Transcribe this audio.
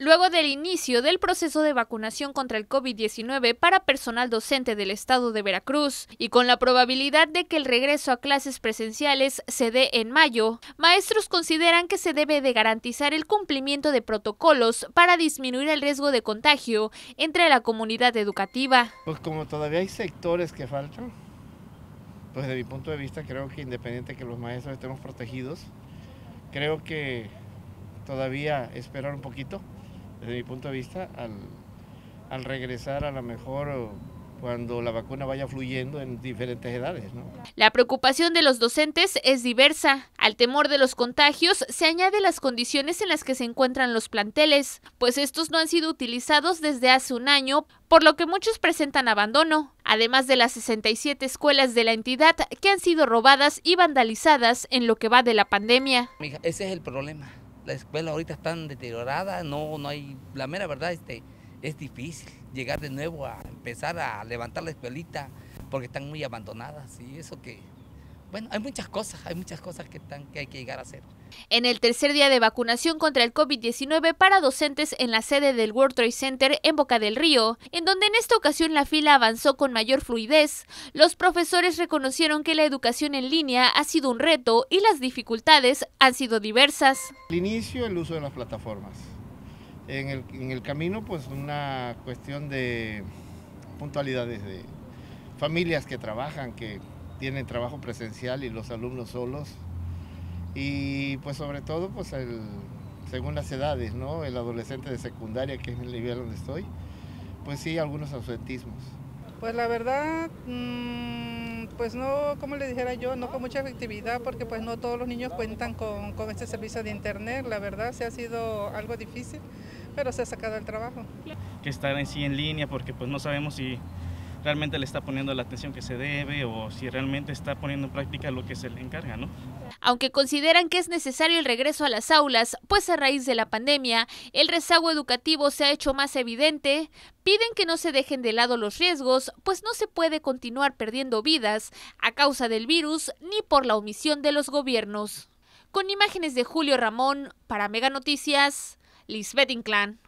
Luego del inicio del proceso de vacunación contra el COVID-19 para personal docente del estado de Veracruz y con la probabilidad de que el regreso a clases presenciales se dé en mayo, maestros consideran que se debe de garantizar el cumplimiento de protocolos para disminuir el riesgo de contagio entre la comunidad educativa. Pues como todavía hay sectores que faltan, pues desde mi punto de vista creo que independiente que los maestros estemos protegidos, creo que todavía esperar un poquito desde mi punto de vista, al, regresar a lo mejor cuando la vacuna vaya fluyendo en diferentes edades. La preocupación de los docentes es diversa. Al temor de los contagios se añade las condiciones en las que se encuentran los planteles, pues estos no han sido utilizados desde hace un año, por lo que muchos presentan abandono, además de las 67 escuelas de la entidad que han sido robadas y vandalizadas en lo que va de la pandemia. Ese es el problema las escuelas ahorita están deterioradas, no, no hay, la mera verdad este, es difícil llegar de nuevo a empezar a levantar la escuelita porque están muy abandonadas y eso que bueno, hay muchas cosas, hay muchas cosas que, están, que hay que llegar a hacer. En el tercer día de vacunación contra el COVID-19 para docentes en la sede del World Trade Center en Boca del Río, en donde en esta ocasión la fila avanzó con mayor fluidez, los profesores reconocieron que la educación en línea ha sido un reto y las dificultades han sido diversas. El inicio, el uso de las plataformas. En el, en el camino, pues una cuestión de puntualidades de familias que trabajan, que tienen trabajo presencial y los alumnos solos. Y pues sobre todo, pues según las edades, ¿no? El adolescente de secundaria, que es el nivel donde estoy, pues sí, algunos ausentismos. Pues la verdad, mm, pues no, como le dijera yo, no con mucha efectividad, porque pues no todos los niños cuentan con, este servicio de internet. La verdad, se ha sido algo difícil, pero se ha sacado el trabajo. Que estar en sí en línea, porque pues no sabemos si realmente le está poniendo la atención que se debe o si realmente está poniendo en práctica lo que se le encarga, ¿no? Aunque consideran que es necesario el regreso a las aulas, pues a raíz de la pandemia el rezago educativo se ha hecho más evidente, piden que no se dejen de lado los riesgos, pues no se puede continuar perdiendo vidas a causa del virus ni por la omisión de los gobiernos. Con imágenes de Julio Ramón, para Mega Noticias, Lisbeth Inclán.